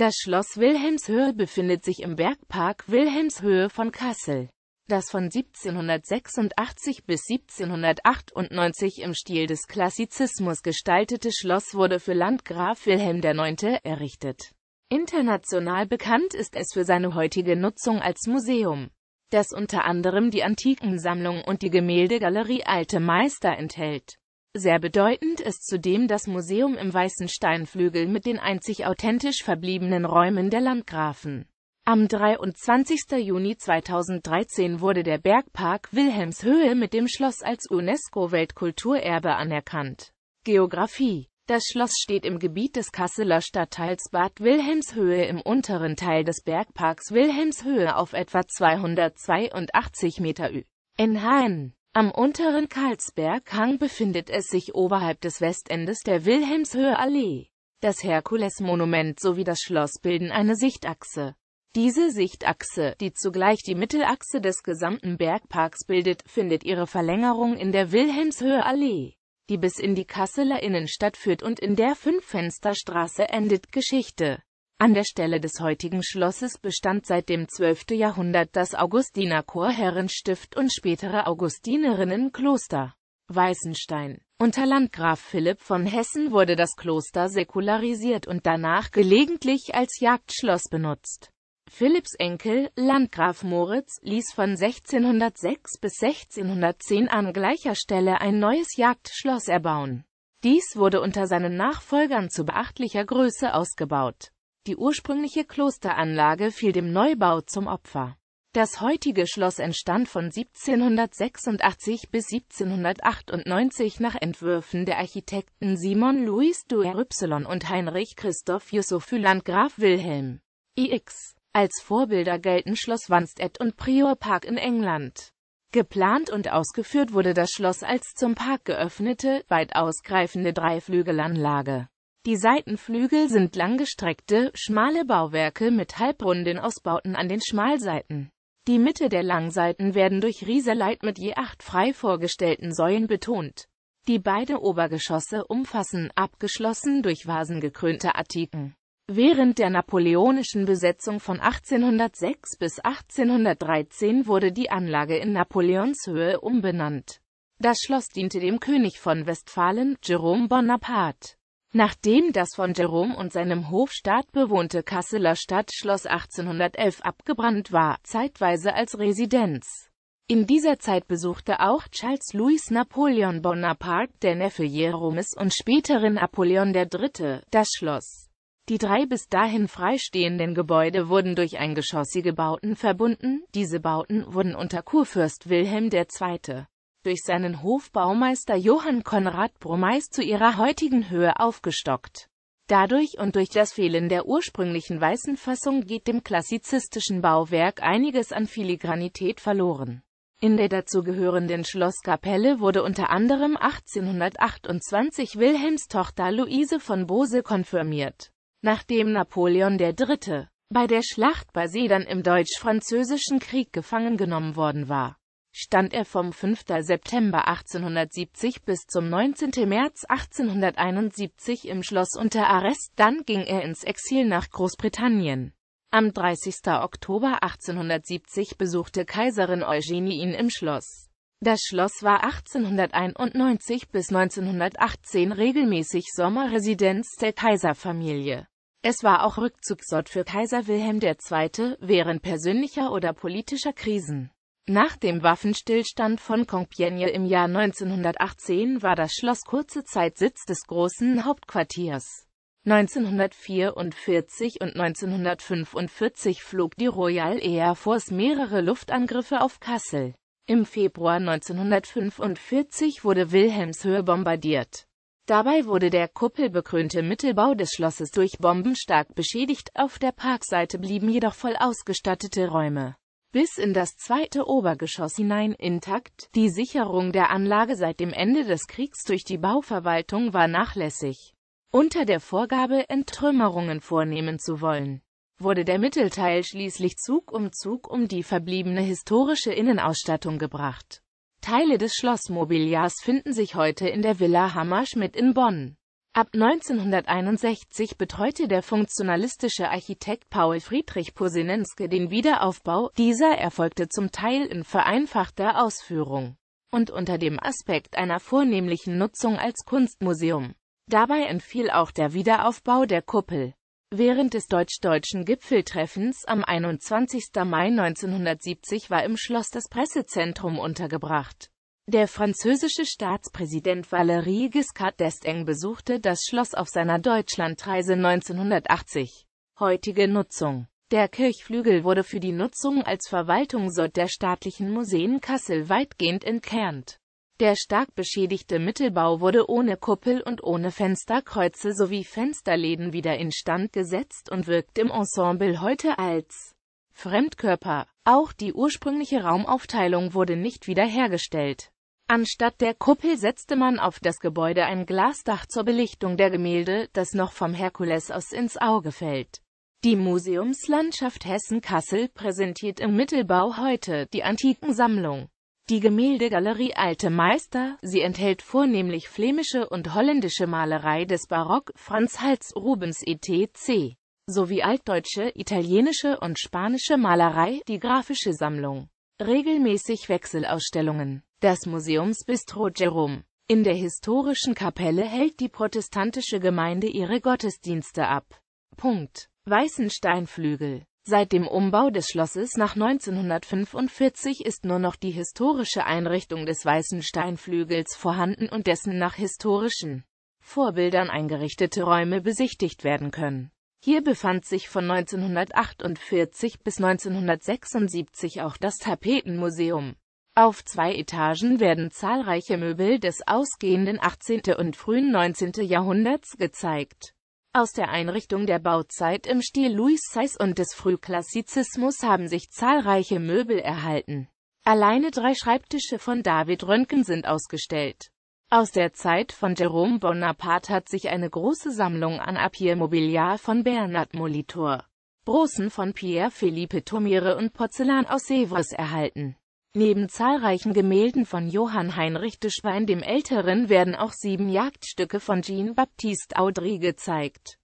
Das Schloss Wilhelmshöhe befindet sich im Bergpark Wilhelmshöhe von Kassel, das von 1786 bis 1798 im Stil des Klassizismus gestaltete Schloss wurde für Landgraf Wilhelm IX. errichtet. International bekannt ist es für seine heutige Nutzung als Museum, das unter anderem die Antikensammlung und die Gemäldegalerie Alte Meister enthält. Sehr bedeutend ist zudem das Museum im Weißen Steinflügel mit den einzig authentisch verbliebenen Räumen der Landgrafen. Am 23. Juni 2013 wurde der Bergpark Wilhelmshöhe mit dem Schloss als UNESCO-Weltkulturerbe anerkannt. Geografie Das Schloss steht im Gebiet des Kasseler Stadtteils Bad Wilhelmshöhe im unteren Teil des Bergparks Wilhelmshöhe auf etwa 282 Meter Ü. In Hain am unteren Karlsberghang befindet es sich oberhalb des Westendes der Wilhelmshöhe-Allee. Das Herkulesmonument sowie das Schloss bilden eine Sichtachse. Diese Sichtachse, die zugleich die Mittelachse des gesamten Bergparks bildet, findet ihre Verlängerung in der Wilhelmshöhe-Allee, die bis in die Kasseler Innenstadt führt und in der Fünffensterstraße endet Geschichte. An der Stelle des heutigen Schlosses bestand seit dem 12. Jahrhundert das Augustinerchor Herrenstift und spätere Augustinerinnenkloster Weißenstein. Unter Landgraf Philipp von Hessen wurde das Kloster säkularisiert und danach gelegentlich als Jagdschloss benutzt. Philipps Enkel, Landgraf Moritz, ließ von 1606 bis 1610 an gleicher Stelle ein neues Jagdschloss erbauen. Dies wurde unter seinen Nachfolgern zu beachtlicher Größe ausgebaut. Die ursprüngliche Klosteranlage fiel dem Neubau zum Opfer. Das heutige Schloss entstand von 1786 bis 1798 nach Entwürfen der Architekten Simon Louis du Y und Heinrich Christoph Yusuf Landgraf Wilhelm. IX. Als Vorbilder gelten Schloss Wanstead und Prior Park in England. Geplant und ausgeführt wurde das Schloss als zum Park geöffnete, weit ausgreifende Dreiflügelanlage. Die Seitenflügel sind langgestreckte, schmale Bauwerke mit halbrunden Ausbauten an den Schmalseiten. Die Mitte der Langseiten werden durch Rieseleit mit je acht frei vorgestellten Säulen betont. Die beiden Obergeschosse umfassen, abgeschlossen durch vasengekrönte Attiken. Während der napoleonischen Besetzung von 1806 bis 1813 wurde die Anlage in Napoleonshöhe umbenannt. Das Schloss diente dem König von Westfalen, Jerome Bonaparte. Nachdem das von Jerome und seinem Hofstaat bewohnte Kasseler Stadtschloss 1811 abgebrannt war, zeitweise als Residenz. In dieser Zeit besuchte auch Charles Louis Napoleon Bonaparte, der Neffe Jeromes und späteren Napoleon III., das Schloss. Die drei bis dahin freistehenden Gebäude wurden durch eingeschossige Bauten verbunden, diese Bauten wurden unter Kurfürst Wilhelm II durch seinen Hofbaumeister Johann Konrad Bromeis zu ihrer heutigen Höhe aufgestockt. Dadurch und durch das Fehlen der ursprünglichen weißen Fassung geht dem klassizistischen Bauwerk einiges an Filigranität verloren. In der dazugehörenden Schlosskapelle wurde unter anderem 1828 Wilhelms Tochter Luise von Bose konfirmiert. Nachdem Napoleon III. bei der Schlacht bei Sedan im Deutsch-Französischen Krieg gefangen genommen worden war, stand er vom 5. September 1870 bis zum 19. März 1871 im Schloss unter Arrest, dann ging er ins Exil nach Großbritannien. Am 30. Oktober 1870 besuchte Kaiserin Eugenie ihn im Schloss. Das Schloss war 1891 bis 1918 regelmäßig Sommerresidenz der Kaiserfamilie. Es war auch Rückzugsort für Kaiser Wilhelm II. während persönlicher oder politischer Krisen. Nach dem Waffenstillstand von Compiègne im Jahr 1918 war das Schloss kurze Zeit Sitz des großen Hauptquartiers. 1944 und 1945 flog die Royal Air Force mehrere Luftangriffe auf Kassel. Im Februar 1945 wurde Wilhelmshöhe bombardiert. Dabei wurde der kuppelbekrönte Mittelbau des Schlosses durch Bomben stark beschädigt, auf der Parkseite blieben jedoch voll ausgestattete Räume bis in das zweite Obergeschoss hinein intakt. Die Sicherung der Anlage seit dem Ende des Kriegs durch die Bauverwaltung war nachlässig. Unter der Vorgabe, Entrümmerungen vornehmen zu wollen, wurde der Mittelteil schließlich Zug um Zug um die verbliebene historische Innenausstattung gebracht. Teile des Schlossmobiliars finden sich heute in der Villa Hammerschmidt in Bonn. Ab 1961 betreute der funktionalistische Architekt Paul Friedrich Posinenske den Wiederaufbau, dieser erfolgte zum Teil in vereinfachter Ausführung und unter dem Aspekt einer vornehmlichen Nutzung als Kunstmuseum. Dabei entfiel auch der Wiederaufbau der Kuppel. Während des deutsch-deutschen Gipfeltreffens am 21. Mai 1970 war im Schloss das Pressezentrum untergebracht. Der französische Staatspräsident Valéry Giscard d'Estaing besuchte das Schloss auf seiner Deutschlandreise 1980. Heutige Nutzung Der Kirchflügel wurde für die Nutzung als Verwaltungsort der staatlichen Museen Kassel weitgehend entkernt. Der stark beschädigte Mittelbau wurde ohne Kuppel und ohne Fensterkreuze sowie Fensterläden wieder instand gesetzt und wirkt im Ensemble heute als Fremdkörper. Auch die ursprüngliche Raumaufteilung wurde nicht wiederhergestellt. Anstatt der Kuppel setzte man auf das Gebäude ein Glasdach zur Belichtung der Gemälde, das noch vom Herkules aus ins Auge fällt. Die Museumslandschaft Hessen-Kassel präsentiert im Mittelbau heute die antiken Sammlung. Die Gemäldegalerie Alte Meister, sie enthält vornehmlich flämische und holländische Malerei des Barock, Franz Hals, Rubens etc., sowie altdeutsche, italienische und spanische Malerei, die grafische Sammlung Regelmäßig Wechselausstellungen. Das Museumsbistro Jerome. In der historischen Kapelle hält die protestantische Gemeinde ihre Gottesdienste ab. Punkt. Weißensteinflügel. Seit dem Umbau des Schlosses nach 1945 ist nur noch die historische Einrichtung des Weißen Steinflügels vorhanden und dessen nach historischen Vorbildern eingerichtete Räume besichtigt werden können. Hier befand sich von 1948 bis 1976 auch das Tapetenmuseum. Auf zwei Etagen werden zahlreiche Möbel des ausgehenden 18. und frühen 19. Jahrhunderts gezeigt. Aus der Einrichtung der Bauzeit im Stil Louis Seys und des Frühklassizismus haben sich zahlreiche Möbel erhalten. Alleine drei Schreibtische von David Röntgen sind ausgestellt. Aus der Zeit von Jerome Bonaparte hat sich eine große Sammlung an Papiermobiliar von Bernard Molitor, Brossen von Pierre-Philippe Thomire und Porzellan aus Sevres erhalten. Neben zahlreichen Gemälden von Johann Heinrich de Schwein dem Älteren werden auch sieben Jagdstücke von Jean-Baptiste Audry gezeigt.